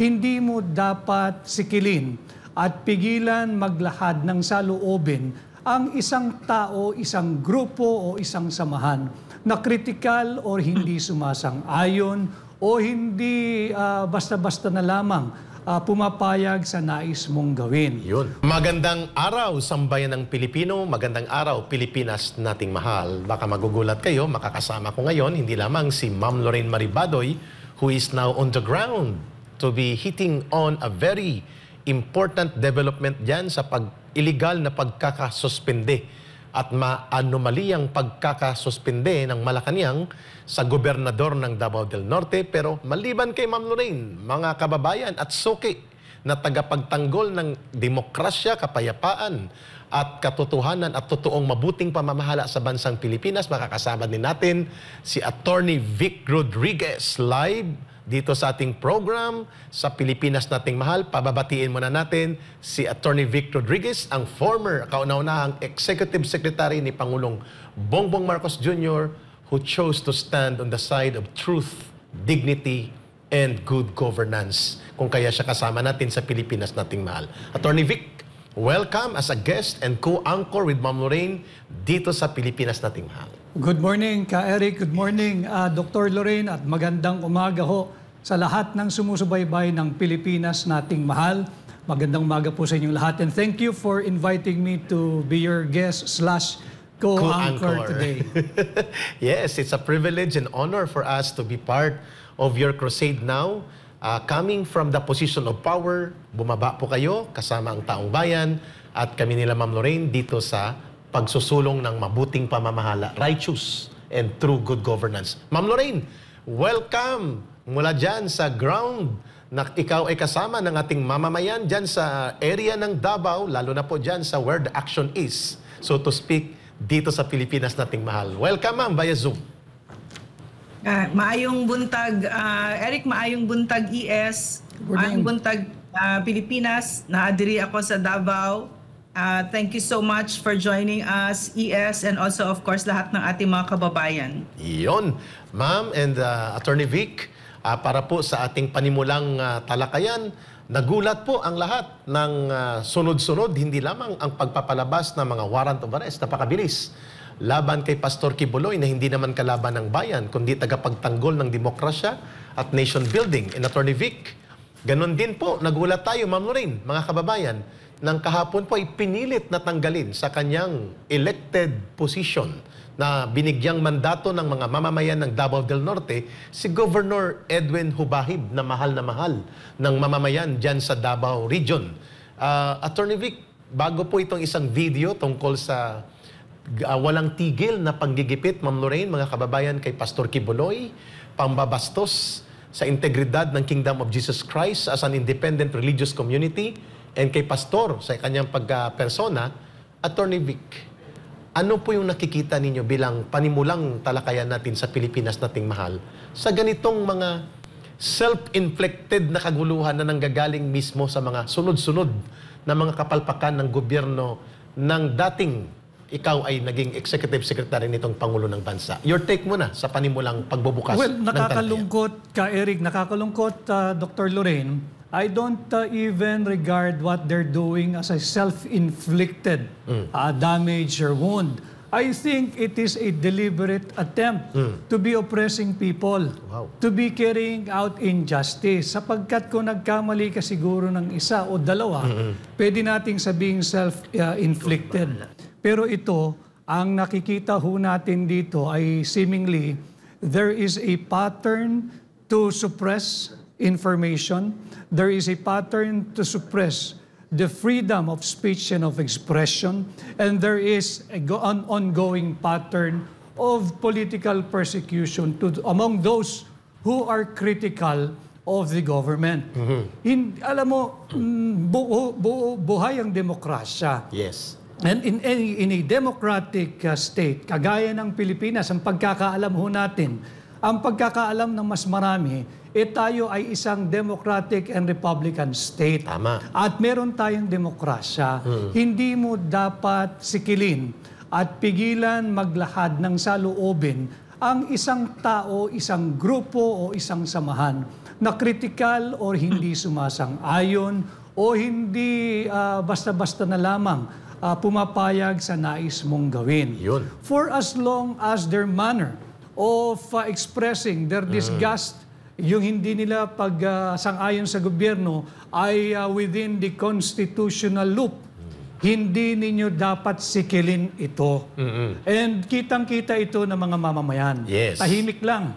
hindi mo dapat sikilin at pigilan maglahad ng saloobin ang isang tao, isang grupo o isang samahan na critical o hindi sumasang-ayon o hindi uh, basta-basta na lamang uh, pumapayag sa nais mong gawin. Yun. Magandang araw, sambayan ng Pilipino. Magandang araw, Pilipinas nating mahal. Baka magugulat kayo, makakasama ko ngayon, hindi lamang si Ma'am Lorraine Maribadoy, who is now on the ground to be hitting on a very important development dyan sa pag-illegal na pagkakasuspende at maanomaliyang pagkakasuspende ng Malacanang sa gobernador ng Davao del Norte. Pero maliban kay Ma'am Lorraine, mga kababayan at soki na tagapagtanggol ng demokrasya, kapayapaan at katotohanan at totoong mabuting pamamahala sa bansang Pilipinas, makakasama din natin si Attorney Vic Rodriguez live dito sa ating program sa Pilipinas nating mahal. Pababatiin muna natin si Attorney Vic Rodriguez, ang former kauna-unahang Executive Secretary ni Pangulong Bongbong Marcos Jr. who chose to stand on the side of truth, dignity, and good governance. Kung kaya siya kasama natin sa Pilipinas nating mahal. Attorney Vic, Welcome as a guest and co-anchor with Ma'am Lorraine dito sa Pilipinas na Tinghal. Good morning, Ka Eric. Good morning, uh, Dr. Lorraine. At magandang umaga ho sa lahat ng sumusubaybay ng Pilipinas nating mahal. Magandang umaga po sa inyong lahat. And thank you for inviting me to be your guest slash co-anchor today. yes, it's a privilege and honor for us to be part of your crusade now uh, coming from the position of power, bumaba po kayo kasama ang taong bayan at kami nila Ma'am Lorraine dito sa pagsusulong ng mabuting pamamahala, righteous and true good governance. Ma'am Lorraine, welcome mula dyan sa ground na ikaw ay kasama ng ating mamamayan dyan sa area ng Davao, lalo na po dyan sa where the action is, so to speak, dito sa Pilipinas nating mahal. Welcome ma'am via Zoom. Ah, maayong buntag, uh, Eric, maayong buntag ES, maayong buntag uh, Pilipinas. Naadiri ako sa Davao. Uh, thank you so much for joining us, ES, and also, of course, lahat ng ating mga kababayan. Iyon. Ma'am and uh, Attorney Vic, uh, para po sa ating panimulang uh, talakayan, nagulat po ang lahat ng uh, sunod-sunod, hindi lamang ang pagpapalabas ng mga warrant of arrest, napakabilis laban kay Pastor Kibuloy na hindi naman kalaban ng bayan, kundi tagapagtanggol ng demokrasya at nation building in Attorney Vic. Ganon din po, nagulat tayo, Ma'am Lorraine, mga kababayan, nang kahapon po ay pinilit na tanggalin sa kanyang elected position na binigyang mandato ng mga mamamayan ng Davao del Norte si Governor Edwin Hubahib na mahal na mahal ng mamamayan dyan sa Davao Region. Uh, Attorney Vic, bago po itong isang video tungkol sa uh, walang tigil na panggigipit, Ma'am Lorraine, mga kababayan kay Pastor Kibuloy, pambabastos sa integridad ng Kingdom of Jesus Christ as an independent religious community and kay Pastor sa kanyang pagpersona, Attorney Vic. Ano po yung nakikita ninyo bilang panimulang talakayan natin sa Pilipinas nating mahal sa ganitong mga self-inflicted na kaguluhan na nanggagaling mismo sa mga sunod-sunod na mga kapalpakan ng gobyerno ng dating ikaw ay naging executive secretary nitong Pangulo ng Bansa. Your take muna sa panimulang pagbubukas well, ng Well, nakakalungkot ka, Eric. Nakakalungkot, uh, Dr. Lorraine. I don't uh, even regard what they're doing as a self-inflicted mm. uh, damage or wound. I think it is a deliberate attempt mm. to be oppressing people, wow. to be carrying out injustice. Sapagkat kung nagkamali ka siguro ng isa o dalawa, mm-hmm. pwede nating sabing self-inflicted. Uh, pero ito, ang nakikita ho natin dito ay seemingly there is a pattern to suppress information. There is a pattern to suppress the freedom of speech and of expression. And there is an ongoing pattern of political persecution to, among those who are critical of the government. Mm-hmm. In, alam mo, mm, buo, buo, buhay ang demokrasya. Yes. And in, a, in a democratic uh, state, kagaya ng Pilipinas, ang pagkakaalam ho natin, ang pagkakaalam ng mas marami, eh tayo ay isang democratic and republican state. Tama. At meron tayong demokrasya. Hmm. Hindi mo dapat sikilin at pigilan maglahad ng saloobin ang isang tao, isang grupo o isang samahan na critical o hindi sumasang-ayon o hindi uh, basta-basta na lamang uh, pumapayag sa nais mong gawin. Yun. For as long as their manner of uh, expressing their mm. disgust mm yung hindi nila pag-sangayon ah, sa gobyerno ay uh, within the constitutional loop. Mm. Hindi ninyo dapat sikilin ito. Mm-hmm. And kitang-kita ito ng mga mamamayan. Yes. Tahimik lang.